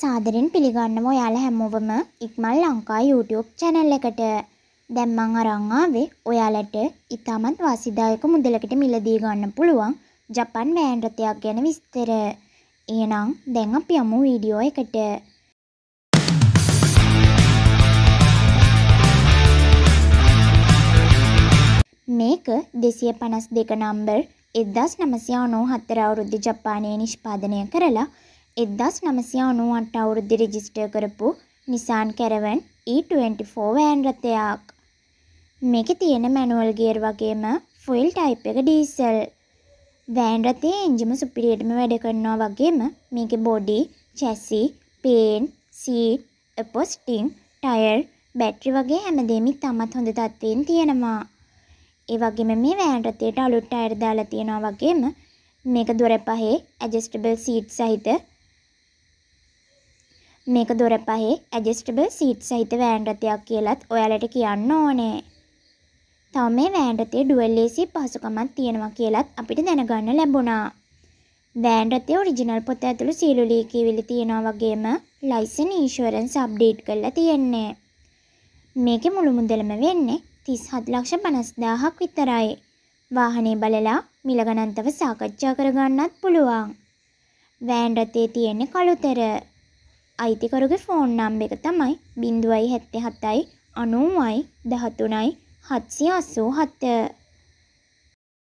සාදරෙන් පිළිගන්නම ඔයාලා හැමෝවම ඉක්මල් Lanka YouTube channel එකට. දැන් මං අරන් ආවේ ඔයාලට ඉතාමත් වාසිදායක මුදලකට මිලදී ගන්න පුළුවන් ජපන් වෑන් රථයක් ගැන විස්තර. එහෙනම් දැන් අපි යමු වීඩියෝ එකට. මේක 252 නම්බර් 1997 අවුරුද්දේ ජපානයේ නිෂ්පාදනය කරලා එදස් නමසිය අනුවන්ට අවුරුද්ධි රජිස්ටර් කරපු නිසාන් කැරවන් E24 වෑන් රථයක් මේක තියෙන මැනුවල් ගියර් වගේම ෆොයිල් ටයිප් එක ඩීසල් වෑන් රථයේ එන්ජිම සුපිරියටම වැඩ කරනවා වගේම මේක බොඩි චැසි පේන් සීට් එපොස්ටිං ටයර් බැට්‍රි වගේ හැමදේම තමත් හොඳ තත්ත්වයෙන් තියෙනවා ඒ වගේම මේ වෑන් රථයට අලුත් ටයර් දාලා තියෙනවා වගේම මේක දොර පහේ ඇඩ්ජස්ටබල් සීට් සහිත මේක දොර පහේ ඇජස්ටබල් සීට් සහිත වෑන්රතයක් කියලත් ඔයාලට කියන්න ඕනේ. තව මේ වෑන්රතේ ඩුවල්ලේසි පහසුකමත් තියෙනවා කියලත් අපිට දැනගන්න ලැබුණා. වෑන්රතේ ඔරිජිනල් පොත ඇතුළු සියලු ලීකීවිලි තියෙනවා වගේම ලයිසන් ඊශ්වරන්ස් අප්ඩේට් කරලා තියෙන්නේ. මේකේ මුළු මුදලම වෙන්නේ 37 ලක්ෂ 50000ක් විතරයි. වාහනේ බලලා මිල ගණන්තව සාකච්ඡා කරගන්නත් පුළුවන්. වෑන් රථයේ තියෙන කළුතර අයිතිකරුගේ ෆෝන් නම්බ එක තමයි බිඳුවයි හැත්තේ හතයි අනුවයි දහතුනයි හත්සිය අස්සූ හත්ත